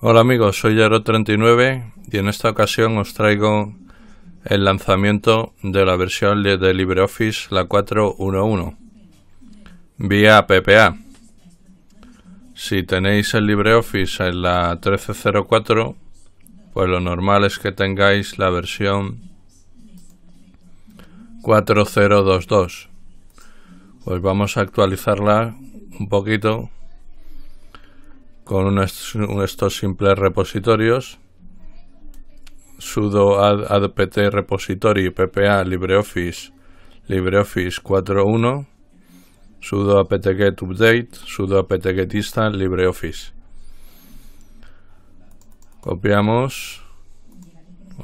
Hola amigos, soy Yaro39 y en esta ocasión os traigo el lanzamiento de la versión de LibreOffice la 4.1.1 vía PPA. Si tenéis el LibreOffice en la 13.04, pues lo normal es que tengáis la versión 4.0.2.2. Pues vamos a actualizarla un poquito con unos, estos simples repositorios sudo apt repository ppa libreoffice libreoffice 4.1 sudo apt-get update sudo apt-get install libreoffice copiamos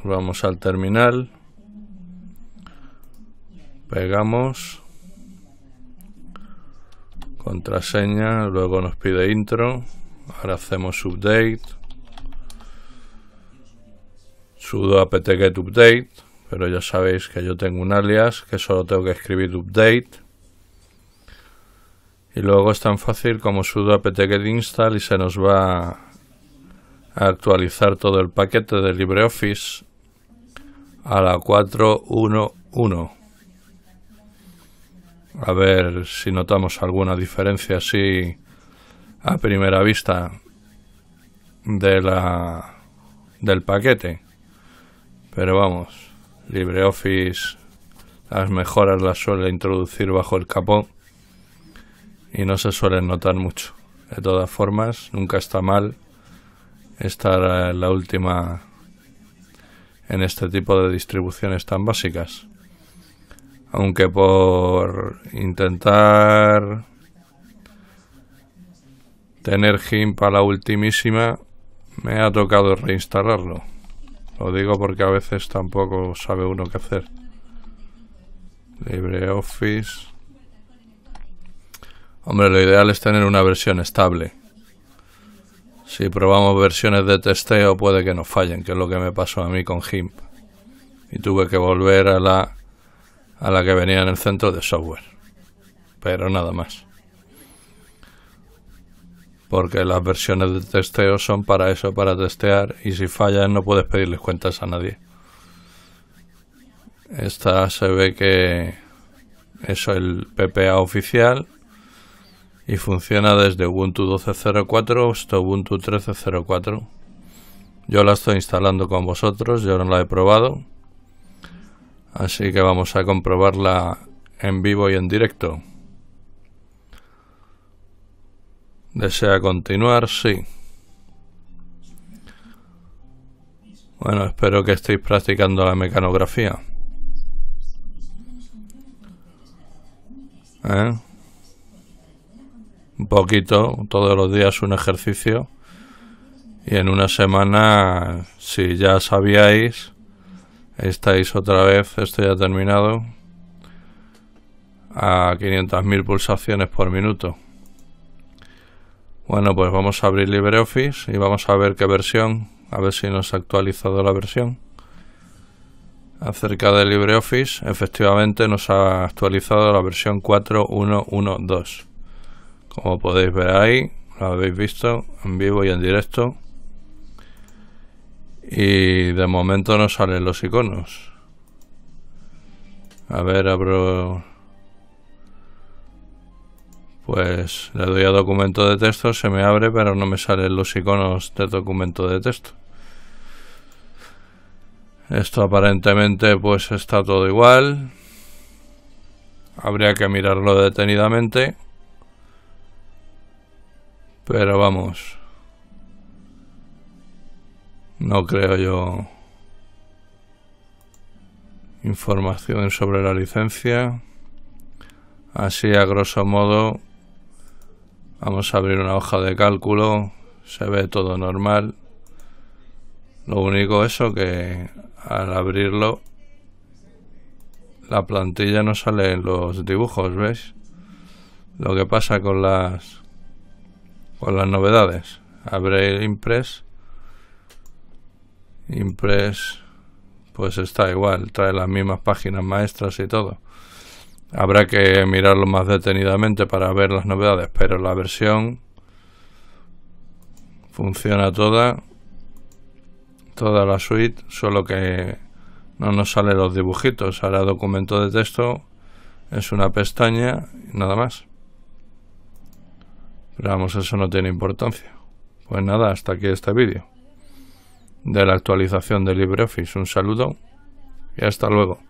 vamos al terminal pegamos contraseña luego nos pide intro Ahora hacemos update. Sudo apt-get update. Pero ya sabéis que yo tengo un alias que solo tengo que escribir update. Y luego es tan fácil como sudo apt-get install y se nos va a actualizar todo el paquete de LibreOffice a la 4.1.1. A ver si notamos alguna diferencia así a primera vista de la del paquete. Pero vamos, LibreOffice las mejoras las suele introducir bajo el capó y no se suelen notar mucho. De todas formas, nunca está mal estar eh, la última en este tipo de distribuciones tan básicas. Aunque por intentar tener GIMP a la ultimísima, me ha tocado reinstalarlo. Lo digo porque a veces tampoco sabe uno qué hacer. LibreOffice. Hombre, lo ideal es tener una versión estable. Si probamos versiones de testeo puede que nos fallen, que es lo que me pasó a mí con GIMP. Y tuve que volver a la, a la que venía en el centro de software. Pero nada más porque las versiones de testeo son para eso, para testear, y si fallas no puedes pedirles cuentas a nadie. Esta se ve que es el PPA oficial y funciona desde Ubuntu 12.04 hasta Ubuntu 13.04. Yo la estoy instalando con vosotros, yo no la he probado, así que vamos a comprobarla en vivo y en directo. Desea continuar, sí. Bueno, espero que estéis practicando la mecanografía. ¿Eh? Un poquito, todos los días un ejercicio. Y en una semana, si ya sabíais, estáis otra vez, esto ya terminado, a 500.000 pulsaciones por minuto. Bueno, pues vamos a abrir LibreOffice y vamos a ver qué versión, a ver si nos ha actualizado la versión. Acerca de LibreOffice, efectivamente nos ha actualizado la versión 4.1.1.2. Como podéis ver ahí, lo habéis visto en vivo y en directo. Y de momento no salen los iconos. A ver, abro pues le doy a documento de texto, se me abre, pero no me salen los iconos de documento de texto. Esto aparentemente pues está todo igual. Habría que mirarlo detenidamente. Pero vamos. No creo yo información sobre la licencia. Así a grosso modo Vamos a abrir una hoja de cálculo. Se ve todo normal. Lo único eso que al abrirlo la plantilla no sale en los dibujos, ¿veis? Lo que pasa con las con las novedades. Abre Impress. Impress pues está igual, trae las mismas páginas maestras y todo. Habrá que mirarlo más detenidamente para ver las novedades, pero la versión funciona toda, toda la suite, solo que no nos salen los dibujitos. Ahora documento de texto es una pestaña y nada más. Pero vamos, eso no tiene importancia. Pues nada, hasta aquí este vídeo de la actualización de LibreOffice. Un saludo y hasta luego.